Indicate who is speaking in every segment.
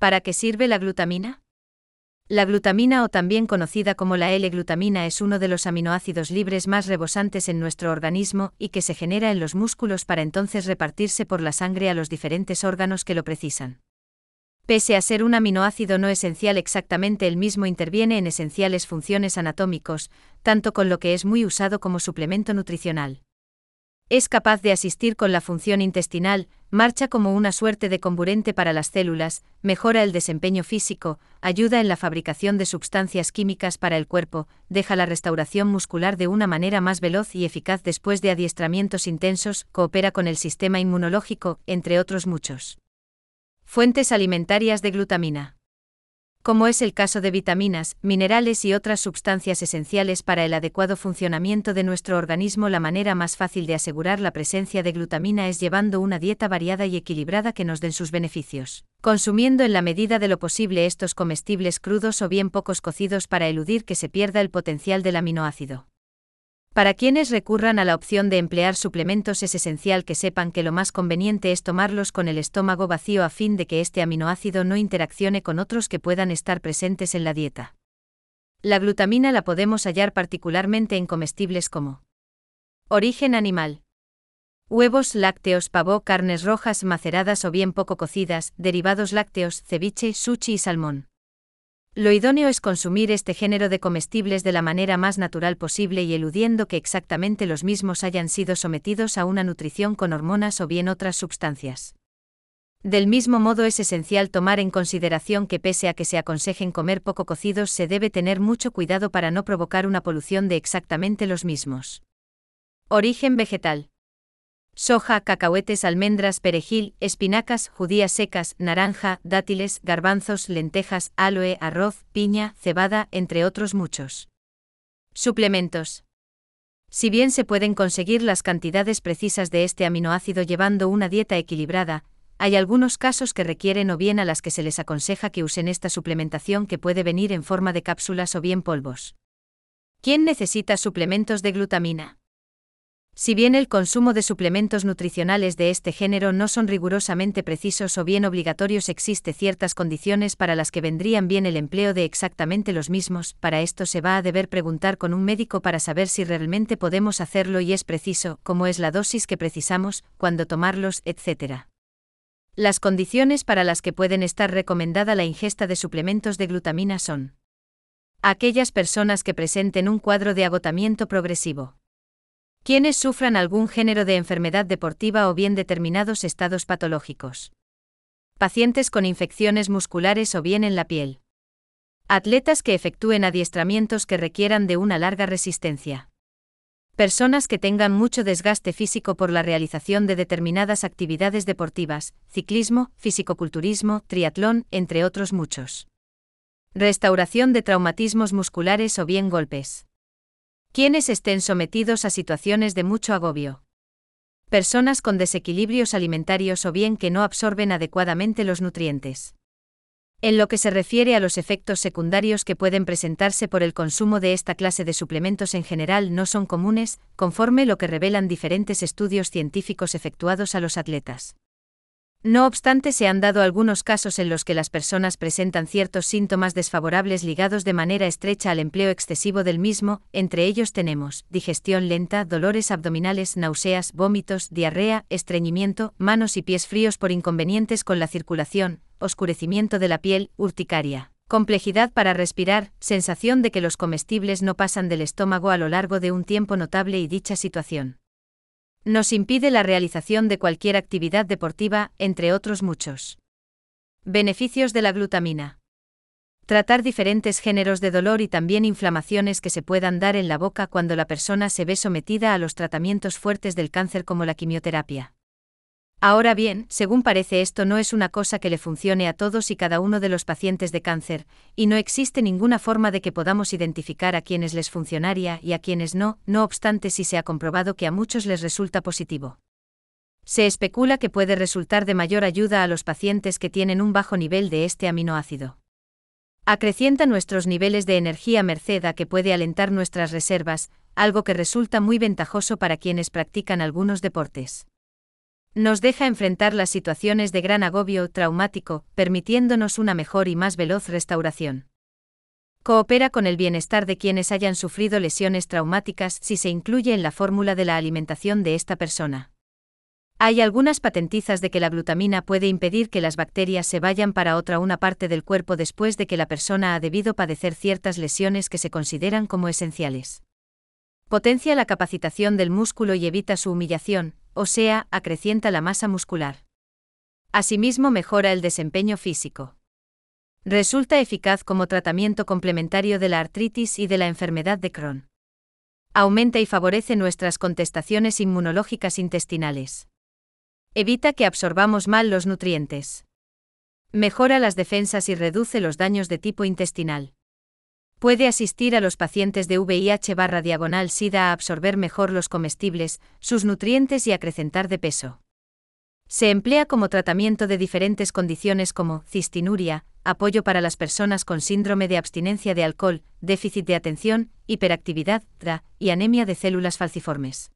Speaker 1: ¿Para qué sirve la glutamina? La glutamina o también conocida como la L-glutamina es uno de los aminoácidos libres más rebosantes en nuestro organismo y que se genera en los músculos para entonces repartirse por la sangre a los diferentes órganos que lo precisan. Pese a ser un aminoácido no esencial exactamente el mismo interviene en esenciales funciones anatómicos, tanto con lo que es muy usado como suplemento nutricional. Es capaz de asistir con la función intestinal, marcha como una suerte de comburente para las células, mejora el desempeño físico, ayuda en la fabricación de sustancias químicas para el cuerpo, deja la restauración muscular de una manera más veloz y eficaz después de adiestramientos intensos, coopera con el sistema inmunológico, entre otros muchos. Fuentes alimentarias de glutamina como es el caso de vitaminas, minerales y otras sustancias esenciales para el adecuado funcionamiento de nuestro organismo, la manera más fácil de asegurar la presencia de glutamina es llevando una dieta variada y equilibrada que nos den sus beneficios. Consumiendo en la medida de lo posible estos comestibles crudos o bien pocos cocidos para eludir que se pierda el potencial del aminoácido. Para quienes recurran a la opción de emplear suplementos es esencial que sepan que lo más conveniente es tomarlos con el estómago vacío a fin de que este aminoácido no interaccione con otros que puedan estar presentes en la dieta. La glutamina la podemos hallar particularmente en comestibles como origen animal. Huevos lácteos, pavó, carnes rojas maceradas o bien poco cocidas, derivados lácteos, ceviche, sushi y salmón. Lo idóneo es consumir este género de comestibles de la manera más natural posible y eludiendo que exactamente los mismos hayan sido sometidos a una nutrición con hormonas o bien otras sustancias. Del mismo modo es esencial tomar en consideración que pese a que se aconsejen comer poco cocidos se debe tener mucho cuidado para no provocar una polución de exactamente los mismos. Origen vegetal soja, cacahuetes, almendras, perejil, espinacas, judías secas, naranja, dátiles, garbanzos, lentejas, aloe, arroz, piña, cebada, entre otros muchos. Suplementos. Si bien se pueden conseguir las cantidades precisas de este aminoácido llevando una dieta equilibrada, hay algunos casos que requieren o bien a las que se les aconseja que usen esta suplementación que puede venir en forma de cápsulas o bien polvos. ¿Quién necesita suplementos de glutamina? Si bien el consumo de suplementos nutricionales de este género no son rigurosamente precisos o bien obligatorios, existe ciertas condiciones para las que vendrían bien el empleo de exactamente los mismos. Para esto se va a deber preguntar con un médico para saber si realmente podemos hacerlo y es preciso, cómo es la dosis que precisamos, cuándo tomarlos, etc. Las condiciones para las que pueden estar recomendada la ingesta de suplementos de glutamina son aquellas personas que presenten un cuadro de agotamiento progresivo quienes sufran algún género de enfermedad deportiva o bien determinados estados patológicos. Pacientes con infecciones musculares o bien en la piel. Atletas que efectúen adiestramientos que requieran de una larga resistencia. Personas que tengan mucho desgaste físico por la realización de determinadas actividades deportivas, ciclismo, fisicoculturismo, triatlón, entre otros muchos. Restauración de traumatismos musculares o bien golpes quienes estén sometidos a situaciones de mucho agobio. Personas con desequilibrios alimentarios o bien que no absorben adecuadamente los nutrientes. En lo que se refiere a los efectos secundarios que pueden presentarse por el consumo de esta clase de suplementos en general no son comunes, conforme lo que revelan diferentes estudios científicos efectuados a los atletas. No obstante, se han dado algunos casos en los que las personas presentan ciertos síntomas desfavorables ligados de manera estrecha al empleo excesivo del mismo, entre ellos tenemos digestión lenta, dolores abdominales, náuseas, vómitos, diarrea, estreñimiento, manos y pies fríos por inconvenientes con la circulación, oscurecimiento de la piel, urticaria. Complejidad para respirar, sensación de que los comestibles no pasan del estómago a lo largo de un tiempo notable y dicha situación nos impide la realización de cualquier actividad deportiva, entre otros muchos. Beneficios de la glutamina. Tratar diferentes géneros de dolor y también inflamaciones que se puedan dar en la boca cuando la persona se ve sometida a los tratamientos fuertes del cáncer como la quimioterapia. Ahora bien, según parece esto no es una cosa que le funcione a todos y cada uno de los pacientes de cáncer, y no existe ninguna forma de que podamos identificar a quienes les funcionaría y a quienes no, no obstante si se ha comprobado que a muchos les resulta positivo. Se especula que puede resultar de mayor ayuda a los pacientes que tienen un bajo nivel de este aminoácido. Acrecienta nuestros niveles de energía merced a que puede alentar nuestras reservas, algo que resulta muy ventajoso para quienes practican algunos deportes. Nos deja enfrentar las situaciones de gran agobio traumático, permitiéndonos una mejor y más veloz restauración. Coopera con el bienestar de quienes hayan sufrido lesiones traumáticas si se incluye en la fórmula de la alimentación de esta persona. Hay algunas patentizas de que la glutamina puede impedir que las bacterias se vayan para otra una parte del cuerpo después de que la persona ha debido padecer ciertas lesiones que se consideran como esenciales. Potencia la capacitación del músculo y evita su humillación, o sea, acrecienta la masa muscular. Asimismo mejora el desempeño físico. Resulta eficaz como tratamiento complementario de la artritis y de la enfermedad de Crohn. Aumenta y favorece nuestras contestaciones inmunológicas intestinales. Evita que absorbamos mal los nutrientes. Mejora las defensas y reduce los daños de tipo intestinal. Puede asistir a los pacientes de VIH barra diagonal SIDA a absorber mejor los comestibles, sus nutrientes y acrecentar de peso. Se emplea como tratamiento de diferentes condiciones como cistinuria, apoyo para las personas con síndrome de abstinencia de alcohol, déficit de atención, hiperactividad, y anemia de células falciformes.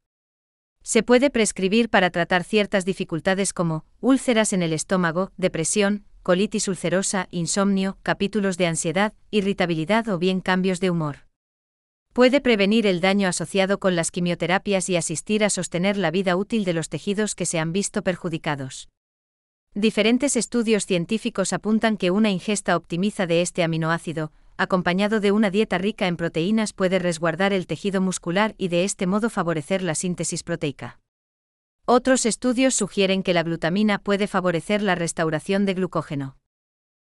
Speaker 1: Se puede prescribir para tratar ciertas dificultades como úlceras en el estómago, depresión, colitis ulcerosa, insomnio, capítulos de ansiedad, irritabilidad o bien cambios de humor. Puede prevenir el daño asociado con las quimioterapias y asistir a sostener la vida útil de los tejidos que se han visto perjudicados. Diferentes estudios científicos apuntan que una ingesta optimiza de este aminoácido, acompañado de una dieta rica en proteínas, puede resguardar el tejido muscular y de este modo favorecer la síntesis proteica. Otros estudios sugieren que la glutamina puede favorecer la restauración de glucógeno.